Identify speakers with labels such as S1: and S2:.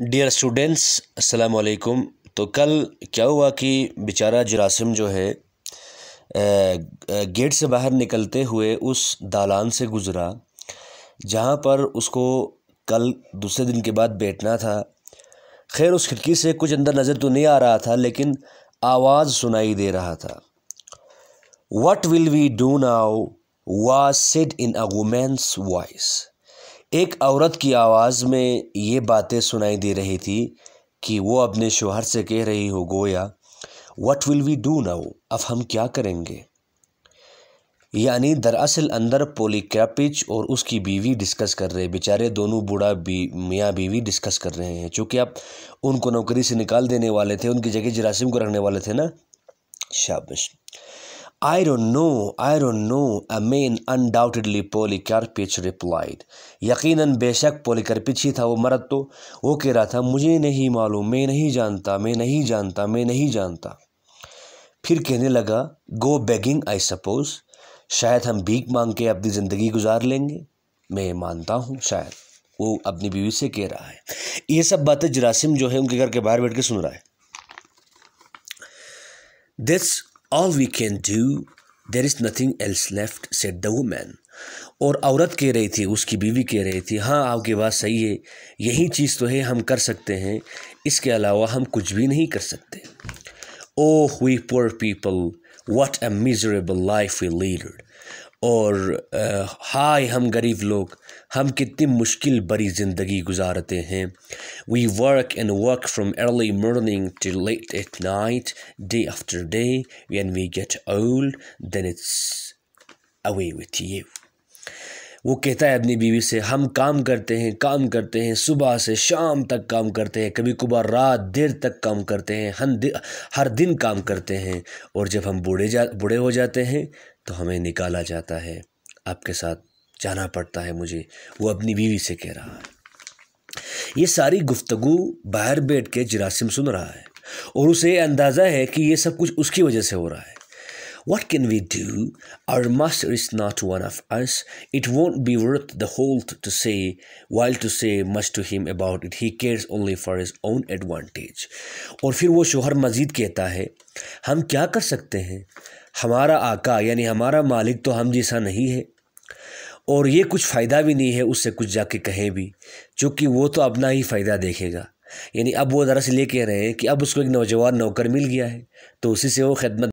S1: Dear students अस्सलाम वालेकुम तो कल क्या हुआ कि बेचारा जरासम जो है गेट से बाहर निकलते हुए उस दालान से गुज़रा जहाँ पर उसको कल दूसरे दिन के बाद बैठना था खैर उस खिड़की से कुछ अंदर नज़र तो नहीं आ रहा था लेकिन आवाज़ सुनाई दे रहा था what will we do now was said in a women's voice एक औरत की आवाज़ में ये बातें सुनाई दे रही थी कि वो अपने शोहर से कह रही हो गोया what will we do now अब हम क्या करेंगे यानी दरअसल अंदर पोलिक्रपिच और उसकी बीवी डिस्कस कर रहे बेचारे दोनों बूढ़ा बी मियाँ बीवी डिस्कस कर रहे हैं चूँकि आप उनको नौकरी से निकाल देने वाले थे उनकी जगह जरासिम को रखने वाले थे ना शाबश I don't know, I don't know, a man undoubtedly पोलिकार्पिच replied. यकीनन बेशक पोलिकार्पिच ही था वो मर्द तो वो कह रहा था मुझे नहीं मालूम मैं नहीं जानता मैं नहीं जानता मैं नहीं जानता फिर कहने लगा गो बेगिंग आई सपोज शायद हम भीख मांग के अपनी ज़िंदगी गुजार लेंगे मैं मानता हूँ शायद वो अपनी बीवी से कह रहा है ये सब बातें जरासिम जो है उनके घर के बाहर बैठ के सुन रहा है this all we can do there is nothing else left said the women और औरत कह रही थी उसकी बीवी कह रही थी हाँ आपकी बात सही है यही चीज़ तो है हम कर सकते हैं इसके अलावा हम कुछ भी नहीं कर सकते ओ हुई poor people what a miserable life we lead और आ, हाय हम गरीब लोग हम कितनी मुश्किल बड़ी ज़िंदगी गुजारते हैं we work and work from early morning to late at night day after day when we get old then it's away with you वो कहता है अपनी बीवी से हम काम करते हैं काम करते हैं सुबह से शाम तक काम करते हैं कभी कभार रात देर तक काम करते हैं हम हर दिन काम करते हैं और जब हम बूढ़े जा बूढ़े हो जाते हैं तो हमें निकाला जाता है आपके साथ जाना पड़ता है मुझे वो अपनी बीवी से कह रहा है ये सारी गुफ्तगु बाहर बैठ के जरासिम सुन रहा है और उसे अंदाज़ा है कि ये सब कुछ उसकी वजह से हो रहा है What can we do? Our master is not one of us. It won't be worth the whole to say, while to say much to him about it. He cares only for his own advantage. और फिर वो शोहर मजीद कहता है हम क्या कर सकते हैं हमारा आका यानी हमारा मालिक तो हम जैसा नहीं है और ये कुछ फ़ायदा भी नहीं है उससे कुछ जाके कहें भी क्योंकि वो तो अपना ही फ़ायदा देखेगा यानी अब वो दरअसल ये कह रहे हैं कि अब उसको एक नौजवान नौकर मिल गया है तो उसी से वो खदमत